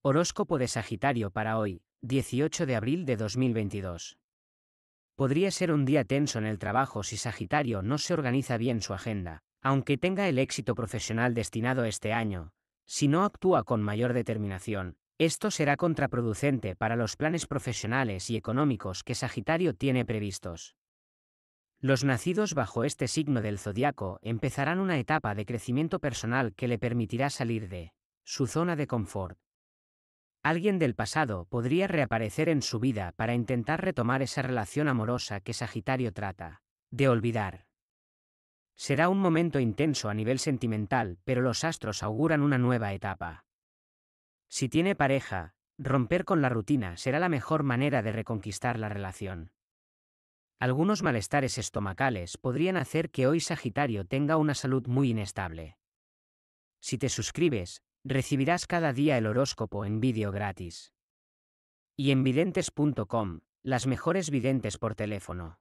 Horóscopo de Sagitario para hoy, 18 de abril de 2022. Podría ser un día tenso en el trabajo si Sagitario no se organiza bien su agenda, aunque tenga el éxito profesional destinado este año. Si no actúa con mayor determinación, esto será contraproducente para los planes profesionales y económicos que Sagitario tiene previstos. Los nacidos bajo este signo del zodiaco empezarán una etapa de crecimiento personal que le permitirá salir de su zona de confort Alguien del pasado podría reaparecer en su vida para intentar retomar esa relación amorosa que Sagitario trata de olvidar. Será un momento intenso a nivel sentimental, pero los astros auguran una nueva etapa. Si tiene pareja, romper con la rutina será la mejor manera de reconquistar la relación. Algunos malestares estomacales podrían hacer que hoy Sagitario tenga una salud muy inestable. Si te suscribes, recibirás cada día el horóscopo en vídeo gratis. Y en videntes.com, las mejores videntes por teléfono.